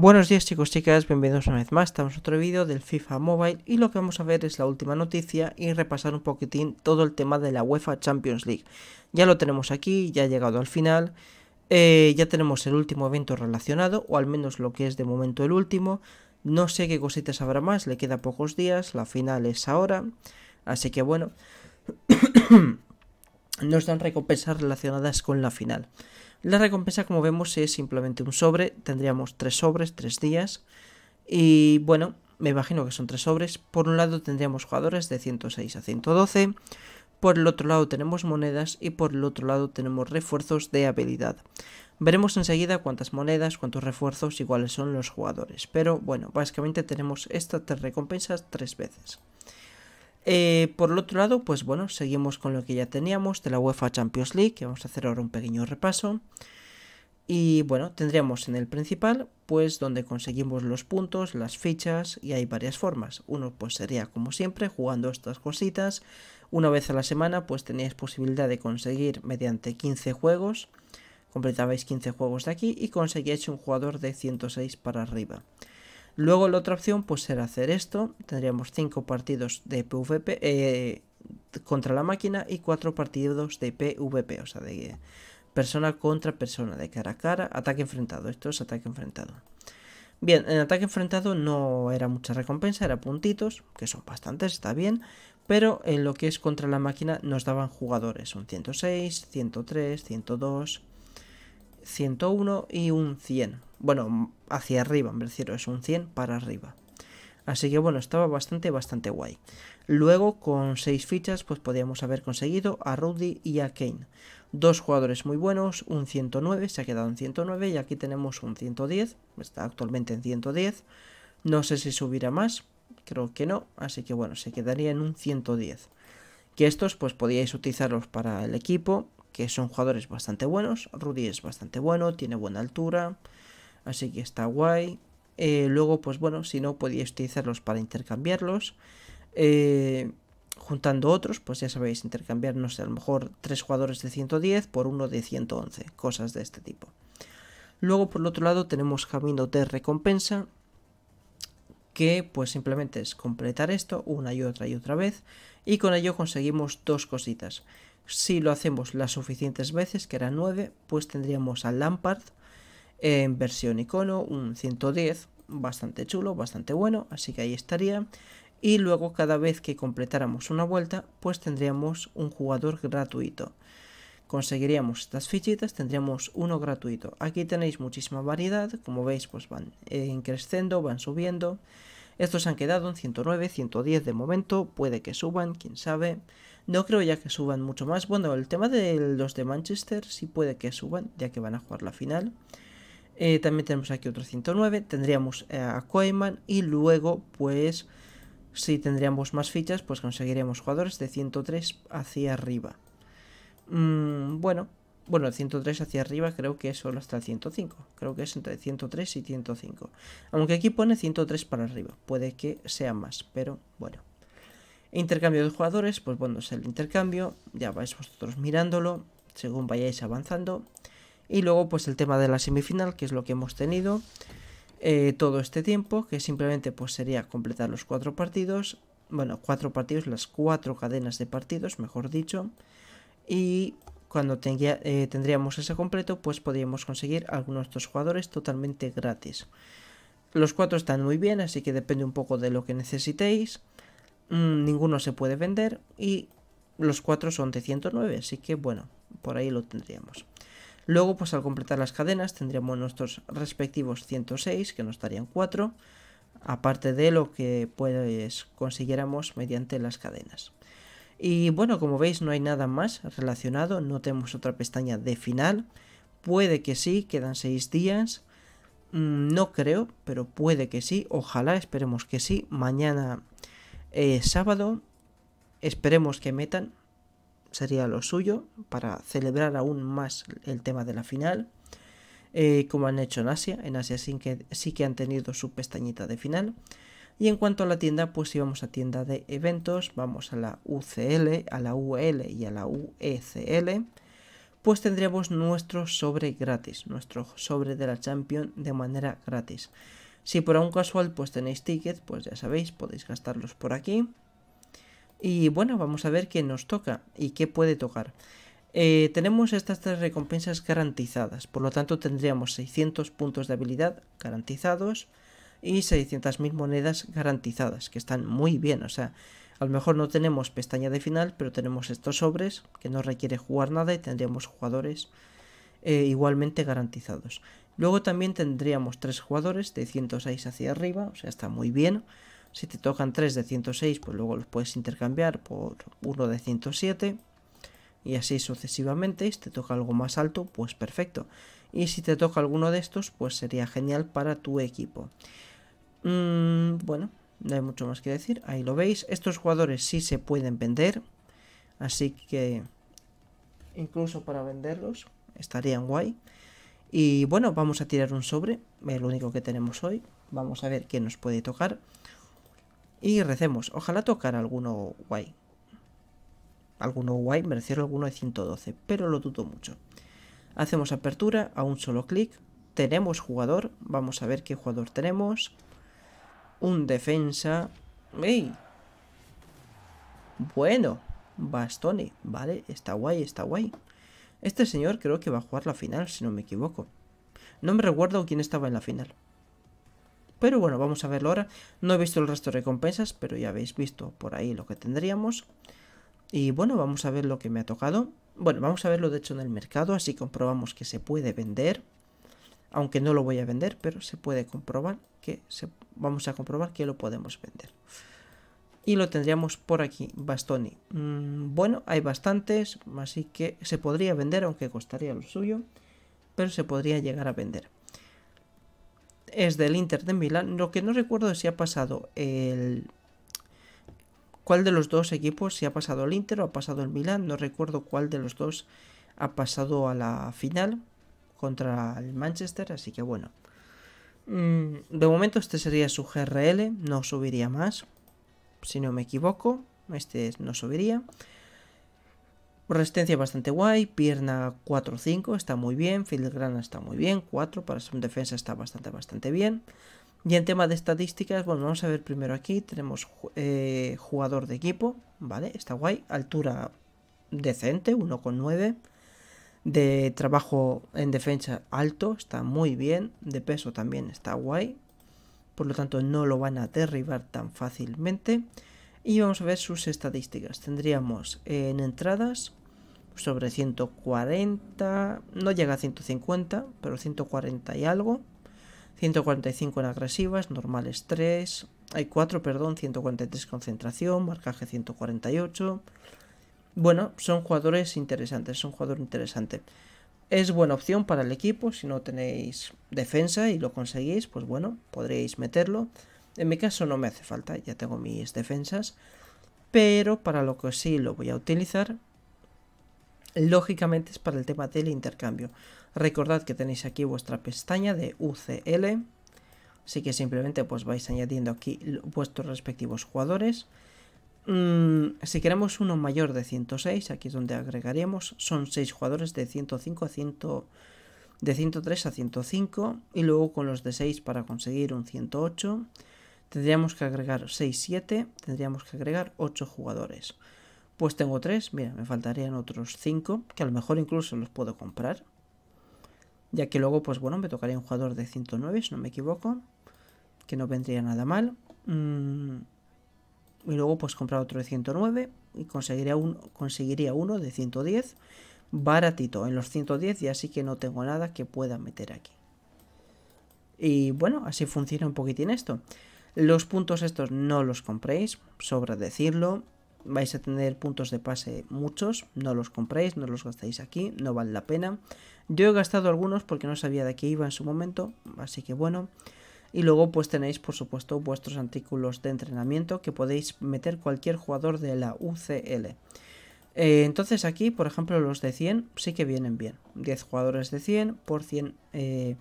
Buenos días chicos, chicas, bienvenidos una vez más, estamos en otro vídeo del FIFA Mobile y lo que vamos a ver es la última noticia y repasar un poquitín todo el tema de la UEFA Champions League. Ya lo tenemos aquí, ya ha llegado al final, eh, ya tenemos el último evento relacionado, o al menos lo que es de momento el último, no sé qué cositas habrá más, le queda pocos días, la final es ahora, así que bueno, nos dan recompensas relacionadas con la final. La recompensa, como vemos, es simplemente un sobre. Tendríamos tres sobres, tres días. Y bueno, me imagino que son tres sobres. Por un lado tendríamos jugadores de 106 a 112. Por el otro lado tenemos monedas y por el otro lado tenemos refuerzos de habilidad. Veremos enseguida cuántas monedas, cuántos refuerzos y cuáles son los jugadores. Pero bueno, básicamente tenemos estas tres recompensas tres veces. Eh, por el otro lado, pues bueno, seguimos con lo que ya teníamos de la UEFA Champions League, que vamos a hacer ahora un pequeño repaso. Y bueno, tendríamos en el principal, pues donde conseguimos los puntos, las fichas, y hay varias formas. Uno, pues sería como siempre, jugando estas cositas. Una vez a la semana, pues teníais posibilidad de conseguir mediante 15 juegos. Completabais 15 juegos de aquí y conseguíais un jugador de 106 para arriba. Luego la otra opción pues será hacer esto. Tendríamos 5 partidos de PvP eh, contra la máquina y 4 partidos de PvP, o sea, de persona contra persona, de cara a cara, ataque enfrentado. Esto es ataque enfrentado. Bien, en ataque enfrentado no era mucha recompensa, era puntitos, que son bastantes, está bien, pero en lo que es contra la máquina nos daban jugadores, un 106, 103, 102, 101 y un 100. Bueno, hacia arriba, me refiero, es un 100 para arriba. Así que bueno, estaba bastante, bastante guay. Luego, con 6 fichas, pues podíamos haber conseguido a Rudy y a Kane. Dos jugadores muy buenos, un 109, se ha quedado en 109 y aquí tenemos un 110, está actualmente en 110. No sé si subirá más, creo que no, así que bueno, se quedaría en un 110. Que estos pues podíais utilizarlos para el equipo, que son jugadores bastante buenos. Rudy es bastante bueno, tiene buena altura, Así que está guay. Eh, luego, pues bueno, si no, podéis utilizarlos para intercambiarlos. Eh, juntando otros, pues ya sabéis, intercambiarnos a lo mejor tres jugadores de 110 por uno de 111, cosas de este tipo. Luego, por el otro lado, tenemos camino de recompensa, que pues simplemente es completar esto una y otra y otra vez, y con ello conseguimos dos cositas. Si lo hacemos las suficientes veces, que eran 9, pues tendríamos a Lampard, en versión icono, un 110, bastante chulo, bastante bueno, así que ahí estaría. Y luego cada vez que completáramos una vuelta, pues tendríamos un jugador gratuito. Conseguiríamos estas fichitas, tendríamos uno gratuito. Aquí tenéis muchísima variedad, como veis pues van eh, creciendo, van subiendo. Estos han quedado en 109, 110 de momento, puede que suban, quién sabe. No creo ya que suban mucho más. Bueno, el tema de los de Manchester sí puede que suban, ya que van a jugar la final. Eh, también tenemos aquí otro 109, tendríamos eh, a Coeman y luego pues si tendríamos más fichas pues conseguiríamos jugadores de 103 hacia arriba. Mm, bueno, bueno, 103 hacia arriba creo que es solo hasta el 105, creo que es entre 103 y 105. Aunque aquí pone 103 para arriba, puede que sea más, pero bueno. Intercambio de jugadores, pues bueno, es el intercambio, ya vais vosotros mirándolo según vayáis avanzando. Y luego pues el tema de la semifinal, que es lo que hemos tenido eh, todo este tiempo, que simplemente pues sería completar los cuatro partidos, bueno, cuatro partidos, las cuatro cadenas de partidos, mejor dicho, y cuando eh, tendríamos ese completo, pues podríamos conseguir algunos de estos jugadores totalmente gratis. Los cuatro están muy bien, así que depende un poco de lo que necesitéis. Mm, ninguno se puede vender y los cuatro son de 109, así que bueno, por ahí lo tendríamos. Luego, pues al completar las cadenas tendríamos nuestros respectivos 106, que nos darían 4, aparte de lo que pues, consiguiéramos mediante las cadenas. Y bueno, como veis no hay nada más relacionado, no tenemos otra pestaña de final. Puede que sí, quedan 6 días. Mm, no creo, pero puede que sí. Ojalá, esperemos que sí. Mañana es sábado. Esperemos que metan sería lo suyo para celebrar aún más el tema de la final, eh, como han hecho en Asia. En Asia sí que, sí que han tenido su pestañita de final. Y en cuanto a la tienda, pues si vamos a tienda de eventos, vamos a la UCL, a la UL y a la UECL, pues tendremos nuestro sobre gratis, nuestro sobre de la Champion de manera gratis. Si por algún casual pues tenéis tickets, pues ya sabéis, podéis gastarlos por aquí. Y bueno, vamos a ver qué nos toca y qué puede tocar. Eh, tenemos estas tres recompensas garantizadas, por lo tanto tendríamos 600 puntos de habilidad garantizados y 600.000 monedas garantizadas, que están muy bien, o sea, a lo mejor no tenemos pestaña de final, pero tenemos estos sobres que no requiere jugar nada y tendríamos jugadores eh, igualmente garantizados. Luego también tendríamos tres jugadores de 106 hacia arriba, o sea, está muy bien. Si te tocan 3 de 106, pues luego los puedes intercambiar por uno de 107 y así sucesivamente. si te toca algo más alto, pues perfecto. Y si te toca alguno de estos, pues sería genial para tu equipo. Mm, bueno, no hay mucho más que decir. Ahí lo veis. Estos jugadores sí se pueden vender. Así que incluso para venderlos estarían guay. Y bueno, vamos a tirar un sobre. El único que tenemos hoy. Vamos a ver qué nos puede tocar. Y recemos. Ojalá tocar alguno guay. Alguno guay, me refiero a alguno de 112, pero lo dudo mucho. Hacemos apertura a un solo clic. Tenemos jugador. Vamos a ver qué jugador tenemos. Un defensa. ¡Ey! Bueno, Bastoni. Vale, está guay, está guay. Este señor creo que va a jugar la final, si no me equivoco. No me recuerdo quién estaba en la final. Pero bueno, vamos a verlo ahora. No he visto el resto de recompensas, pero ya habéis visto por ahí lo que tendríamos. Y bueno, vamos a ver lo que me ha tocado. Bueno, vamos a verlo de hecho en el mercado, así comprobamos que se puede vender. Aunque no lo voy a vender, pero se puede comprobar que se... Vamos a comprobar que lo podemos vender. Y lo tendríamos por aquí, Bastoni. Mm, bueno, hay bastantes, así que se podría vender, aunque costaría lo suyo. Pero se podría llegar a vender es del Inter de Milán. Lo que no recuerdo es si ha pasado el... ¿Cuál de los dos equipos? Si ha pasado el Inter o ha pasado el Milán. No recuerdo cuál de los dos ha pasado a la final contra el Manchester. Así que bueno. Mm, de momento este sería su GRL. No subiría más. Si no me equivoco. Este no subiría. Resistencia bastante guay, pierna 4-5 está muy bien, filigrana está muy bien, 4 para su defensa está bastante, bastante bien. Y en tema de estadísticas, bueno, vamos a ver primero aquí, tenemos eh, jugador de equipo, ¿vale? Está guay, altura decente, 1,9. De trabajo en defensa alto, está muy bien, de peso también está guay, por lo tanto no lo van a derribar tan fácilmente. Y vamos a ver sus estadísticas. Tendríamos en entradas sobre 140, no llega a 150, pero 140 y algo. 145 en agresivas, normales 3, hay 4, perdón, 143 concentración, marcaje 148. Bueno, son jugadores interesantes, un jugador interesante. Es buena opción para el equipo, si no tenéis defensa y lo conseguís, pues bueno, podréis meterlo. En mi caso no me hace falta, ya tengo mis defensas, pero para lo que sí lo voy a utilizar lógicamente es para el tema del intercambio. Recordad que tenéis aquí vuestra pestaña de UCL, así que simplemente pues vais añadiendo aquí vuestros respectivos jugadores. Mm, si queremos uno mayor de 106, aquí es donde agregaríamos, son 6 jugadores de 105 a 100, de 103 a 105 y luego con los de 6 para conseguir un 108 tendríamos que agregar 6-7, tendríamos que agregar 8 jugadores. Pues tengo tres, mira, me faltarían otros cinco, que a lo mejor incluso los puedo comprar. Ya que luego, pues bueno, me tocaría un jugador de 109, si no me equivoco, que no vendría nada mal. Mm, y luego, pues comprar otro de 109 y conseguiría uno de 110 baratito en los 110 y así que no tengo nada que pueda meter aquí. Y bueno, así funciona un poquitín esto. Los puntos estos no los compréis, sobra decirlo vais a tener puntos de pase muchos, no los compréis, no los gastáis aquí, no vale la pena. Yo he gastado algunos porque no sabía de qué iba en su momento, así que bueno. Y luego pues tenéis por supuesto vuestros artículos de entrenamiento que podéis meter cualquier jugador de la UCL. Eh, entonces aquí, por ejemplo, los de 100 sí que vienen bien. 10 jugadores de 100 por 100 eh,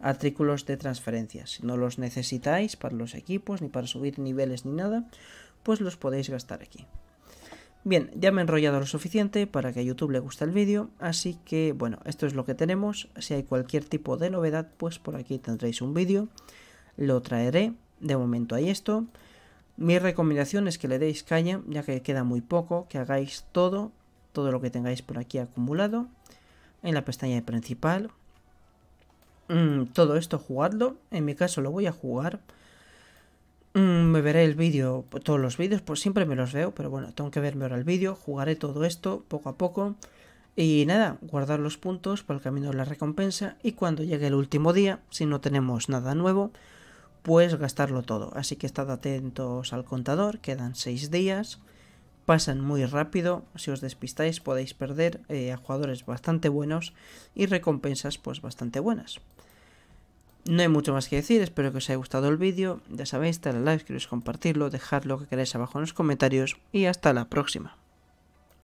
artículos de transferencias. No los necesitáis para los equipos, ni para subir niveles, ni nada pues los podéis gastar aquí. Bien, ya me he enrollado lo suficiente para que a YouTube le guste el vídeo, así que bueno, esto es lo que tenemos. Si hay cualquier tipo de novedad, pues por aquí tendréis un vídeo, lo traeré. De momento hay esto. Mi recomendación es que le deis caña, ya que queda muy poco, que hagáis todo, todo lo que tengáis por aquí acumulado, en la pestaña principal. Mm, todo esto jugadlo, en mi caso lo voy a jugar Mm, me veré el vídeo, todos los vídeos, pues siempre me los veo, pero bueno, tengo que verme ahora el vídeo, jugaré todo esto poco a poco. Y nada, guardar los puntos para el camino de la recompensa y cuando llegue el último día, si no tenemos nada nuevo, pues gastarlo todo. Así que estad atentos al contador, quedan seis días, pasan muy rápido, si os despistáis podéis perder eh, a jugadores bastante buenos y recompensas pues bastante buenas. No hay mucho más que decir, espero que os haya gustado el vídeo, ya sabéis, darle like, queréis compartirlo, lo que queráis abajo en los comentarios y hasta la próxima.